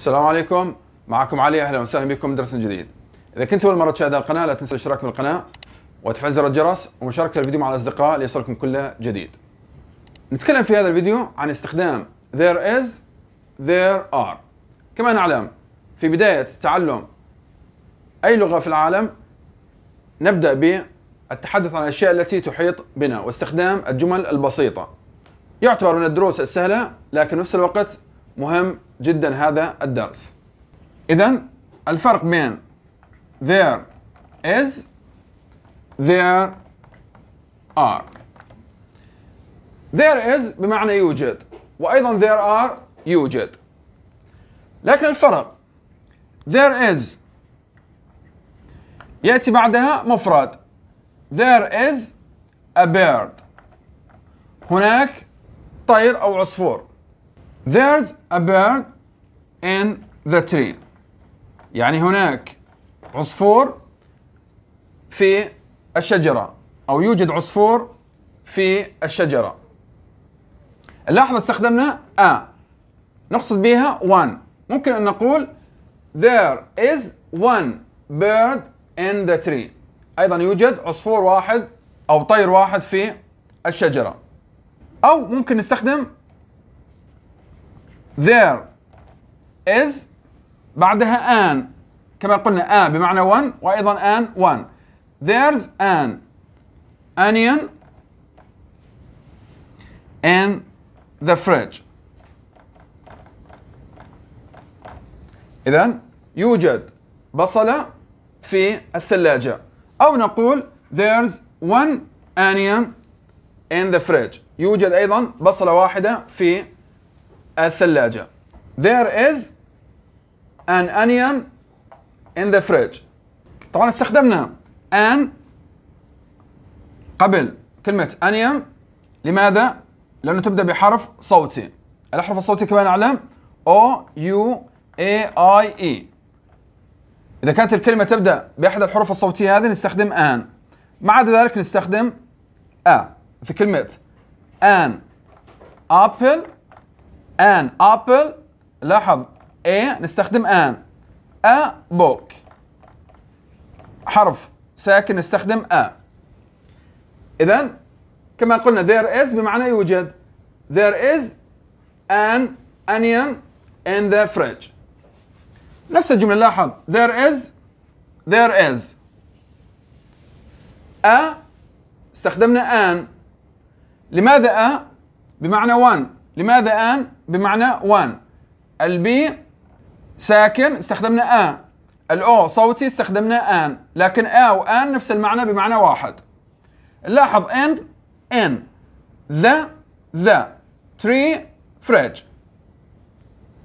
السلام عليكم معكم علي اهلا وسهلا بكم درس جديد اذا كنت اول مره تشاهد القناه لا تنسى الاشتراك بالقناه وتفعيل زر الجرس ومشاركه الفيديو مع الاصدقاء ليصلكم كل جديد نتكلم في هذا الفيديو عن استخدام there is there are كما نعلم في بدايه تعلم اي لغه في العالم نبدا بالتحدث عن الاشياء التي تحيط بنا واستخدام الجمل البسيطه يعتبر من الدروس السهله لكن في نفس الوقت مهم جدا هذا الدرس إذا الفرق بين there is there are there is بمعنى يوجد وأيضا there are يوجد لكن الفرق there is يأتي بعدها مفرد there is a bird هناك طير أو عصفور There's a bird in the tree. يعني هناك عصفور في الشجرة أو يوجد عصفور في الشجرة. اللحظة استخدمنا a نقصد بها one ممكن أن نقول There is one bird in the tree. أيضا يوجد عصفور واحد أو طير واحد في الشجرة. أو ممكن نستخدم there is بعدها an كما قلنا a بمعنى 1 وايضا an 1 there's an onion in the fridge اذا يوجد بصله في الثلاجه او نقول there's one onion in the fridge يوجد ايضا بصله واحده في الثلاجة there is an onion in the fridge طبعا استخدمنا an قبل كلمة onion لماذا؟ لأنه تبدأ بحرف صوتي الأحرف الصوتي كمان نعلم O U A I E إذا كانت الكلمة تبدأ بأحد الحروف الصوتية هذه نستخدم an ما عدا ذلك نستخدم أ في كلمة an apple ان ابل لاحظ ايه نستخدم ان ا بوك حرف ساكن نستخدم ا اذا كما قلنا there is بمعنى يوجد there is an onion in the fridge نفس الجملة لاحظ there is there is ا استخدمنا ان لماذا ا بمعنى one لماذا ان بمعنى وان البي ساكن استخدمنا ان الاو صوتي استخدمنا ان لكن ا وان نفس المعنى بمعنى واحد نلاحظ اند ان ذا ذا تري فريج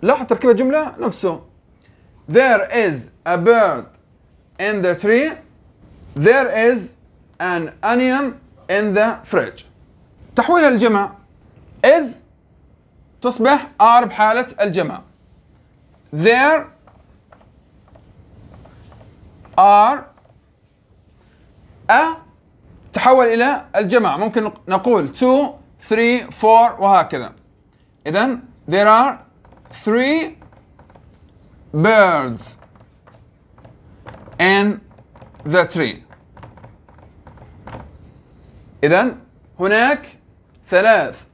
لاحظ تركيب الجملة نفسه There is a bird in the tree There is an onion in the fridge تحويل الجمع is تصبح R بحالة الجمع there are a تحول إلى الجمع ممكن نقول 2 3 4 وهكذا إذا there are three birds in the tree إذا هناك ثلاث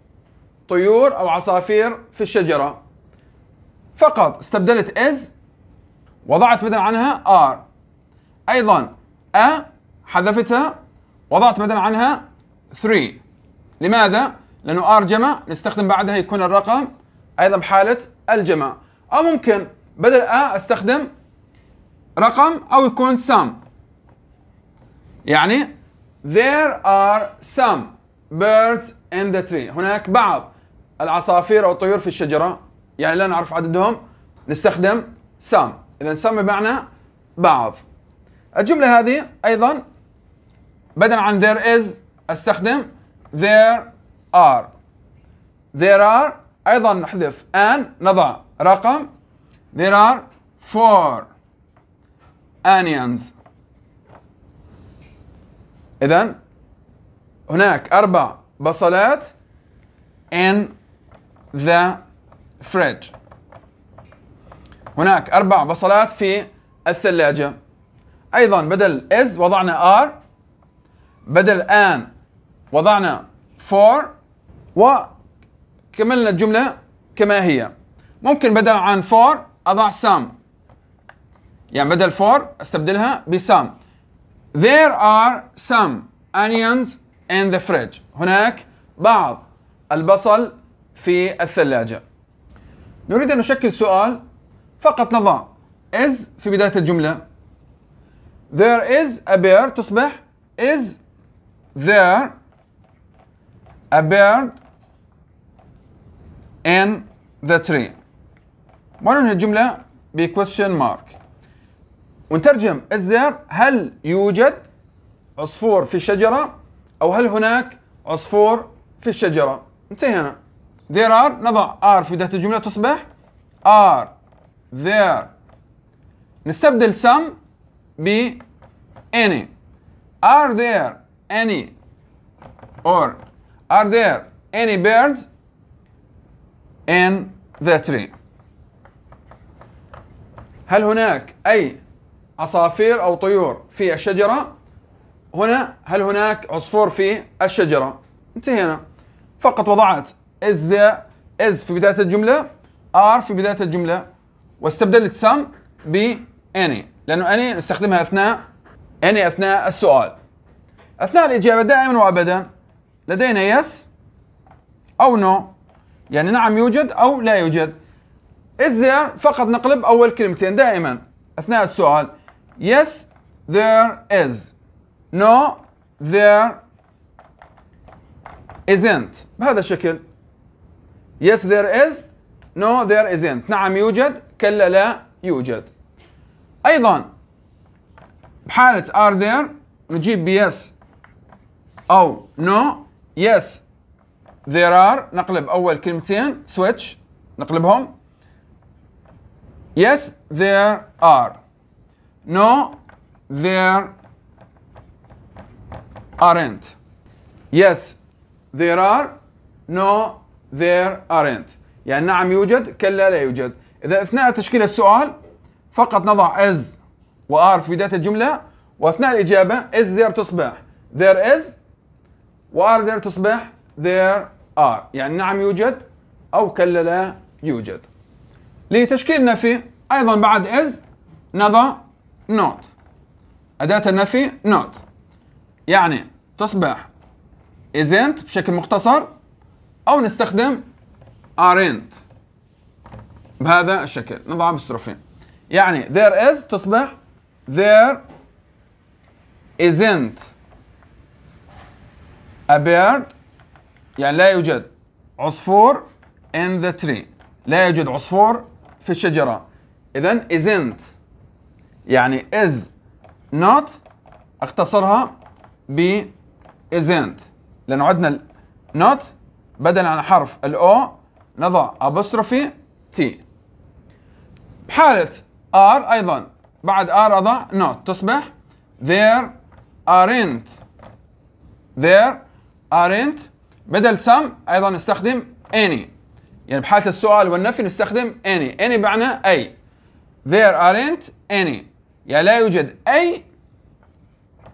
طيور أو عصافير في الشجرة فقط استبدلت از وضعت بدل عنها ار أيضا أ حذفتها وضعت بدل عنها 3 لماذا؟ لأنه ار جمع نستخدم بعدها يكون الرقم أيضا بحاله الجمع أو ممكن بدل أ أستخدم رقم أو يكون سام يعني there are some birds in the tree هناك بعض العصافير او الطيور في الشجره يعني لا نعرف عددهم نستخدم سام اذا سام بمعنى بعض الجمله هذه ايضا بدلا عن there is استخدم there are there are ايضا نحذف and نضع رقم there are four onions اذا هناك اربع بصلات in ذا فريج هناك أربع بصلات في الثلاجة أيضا بدل is وضعنا are بدل an وضعنا for وكملنا الجملة كما هي ممكن بدل عن for أضع some يعني بدل for أستبدلها بسام There are some onions in the fridge هناك بعض البصل في الثلاجة نريد أن نشكل سؤال فقط نضع is في بداية الجملة there is a bear تصبح is there a bird in the tree وننهي الجملة ب question mark ونترجم is there هل يوجد عصفور في الشجرة أو هل هناك عصفور في الشجرة انتهينا there are نضع are في بداية الجملة تصبح are there نستبدل some ب any are there any or are there any birds in the tree هل هناك أي عصافير أو طيور في الشجرة هنا هل هناك عصفور في الشجرة انتهينا فقط وضعت is there is في بداية الجملة are في بداية الجملة واستبدلت some ب any لأنه any نستخدمها أثناء any أثناء السؤال أثناء الإجابة دائما وأبدا لدينا yes أو no يعني نعم يوجد أو لا يوجد is there فقط نقلب أول كلمتين دائما أثناء السؤال yes there is no there isn't بهذا الشكل Yes, there is. No, there isn't. نعم يوجد. كلا لا يوجد. أيضا بحالة are there نجيب yes أو no. Yes, there are. نقلب أول كلمتين switch نقلبهم. Yes, there are. No, there aren't. Yes, there are. No, there aren't يعني نعم يوجد كلا لا يوجد إذا أثناء تشكيل السؤال فقط نضع is و are في بداية الجملة وأثناء الإجابة is there تصبح there is و are there تصبح there are يعني نعم يوجد أو كلا لا يوجد لتشكيل النفي أيضا بعد is نضع not أداة النفي not يعني تصبح isn't بشكل مختصر أو نستخدم aren't بهذا الشكل نضع بستروفين يعني there is تصبح there isn't a bird يعني لا يوجد عصفور in the tree لا يوجد عصفور في الشجرة إذا isn't يعني is not اختصرها ب isn't لأنه عندنا not بدلا عن حرف الأو نضع ابوستروفي تي بحالة R أيضا بعد R أضع نوت تصبح there aren't there aren't بدل some أيضا نستخدم any يعني بحالة السؤال والنفي نستخدم any any بمعنى أي there aren't any يعني لا يوجد أي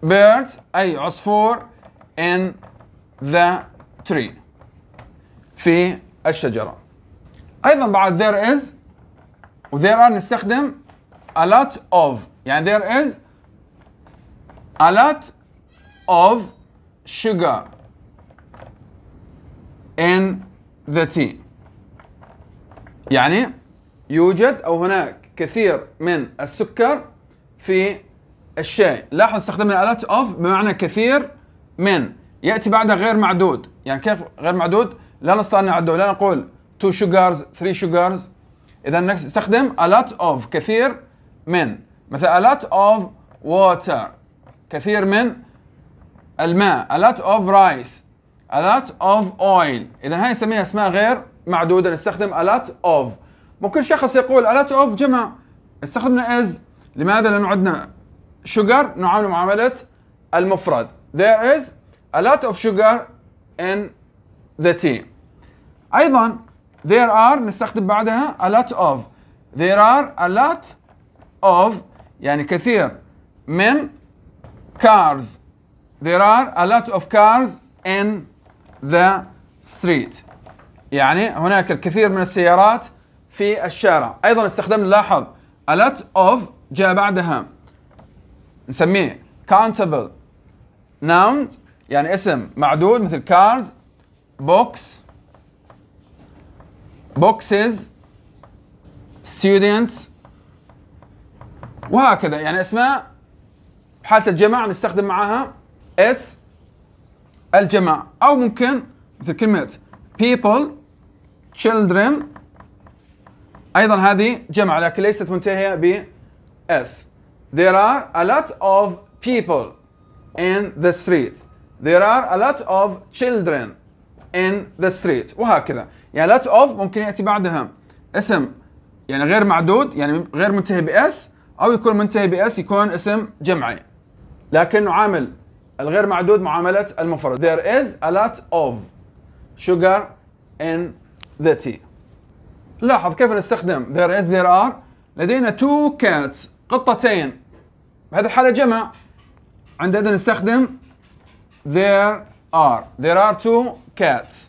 bird أي عصفور in the tree في الشجرة أيضا بعد there is و there are نستخدم a lot of يعني there is a lot of sugar in the tea يعني يوجد أو هناك كثير من السكر في الشاي لاحظ استخدمنا a lot of بمعنى كثير من يأتي بعدها غير معدود يعني كيف غير معدود؟ لا نصطنع الدواء لا نقول two sugars three sugars اذا نستخدم a lot of كثير من مثلا a lot of water كثير من الماء a lot of rice a lot of oil اذا هاي نسميها اسماء غير معدوده نستخدم a lot of ممكن شخص يقول a lot of جمع استخدمنا is لماذا لانه عندنا sugar نعامله معامله المفرد there is a lot of sugar in the team أيضا there are نستخدم بعدها a lot of there are a lot of يعني كثير من cars there are a lot of cars in the street يعني هناك الكثير من السيارات في الشارع ايضا استخدمنا لاحظ a lot of جاء بعدها نسميه countable noun يعني اسم معدود مثل cars books boxes students وهكذا يعني اسماء حالة الجمع نستخدم معها اس الجمع او ممكن مثل كلمة people children ايضا هذه جمع لكن ليست منتهية ب اس there are a lot of people in the street there are a lot of children in the street وهكذا يعني let of ممكن يأتي بعدها اسم يعني غير معدود يعني غير منتهي بأس أو يكون منتهي بأس يكون اسم جمعي لكن نعامل الغير معدود معاملة المفرد there is a lot of sugar in the tea لاحظ كيف نستخدم there is there are لدينا two cats قطتين بهذه الحالة جمع عندنا نستخدم there are there are two cats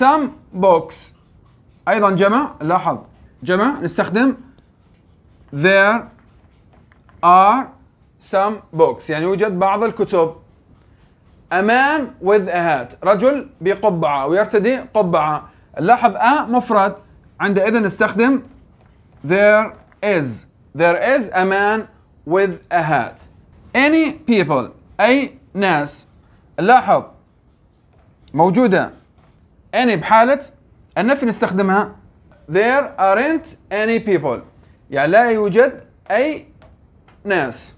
some books ايضا جمع لاحظ جمع نستخدم there are some books يعني يوجد بعض الكتب a man with a hat رجل بقبعة ويرتدي قبعة لاحظ a مفرد عندئذ نستخدم there is there is a man with a hat any people أي ناس لاحظ موجودة any بحالة النفي نستخدمها there aren't any people يعني لا يوجد أي ناس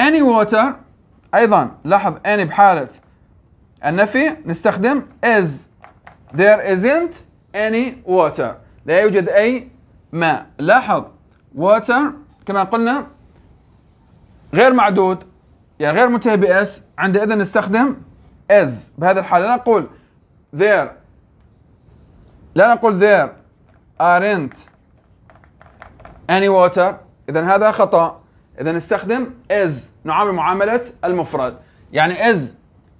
any water أيضا لاحظ any بحالة النفي نستخدم is there isn't any water لا يوجد أي ماء لاحظ water كما قلنا غير معدود يعني غير منتهي بأس عندئذ نستخدم is بهذه الحالة نقول there لا نقول there aren't any water إذا هذا خطأ إذا نستخدم is نعامل معاملة المفرد يعني is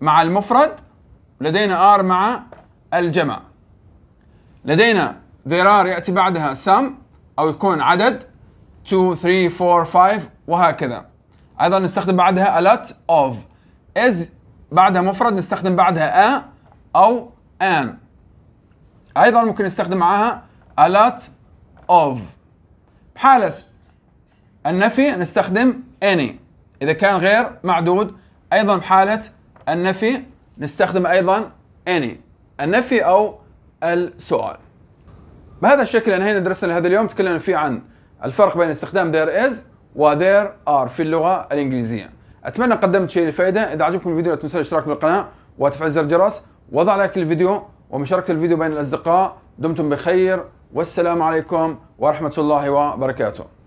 مع المفرد لدينا are مع الجمع لدينا there are يأتي بعدها some أو يكون عدد 2 3 4 5 وهكذا أيضا نستخدم بعدها a lot of is بعدها مفرد نستخدم بعدها a أو ان أيضا ممكن نستخدم معاها a lot of بحالة النفي نستخدم any إذا كان غير معدود أيضا بحالة النفي نستخدم أيضا any النفي أو السؤال بهذا الشكل انهينا درسنا لهذا اليوم تكلمنا فيه عن الفرق بين استخدام there is و there are في اللغة الإنجليزية أتمنى قدمت شيء لفائدة إذا عجبكم الفيديو لا تنسوا الاشتراك بالقناة وتفعيل زر الجرس وضع لايك للفيديو ومشاركة الفيديو بين الأصدقاء دمتم بخير والسلام عليكم ورحمة الله وبركاته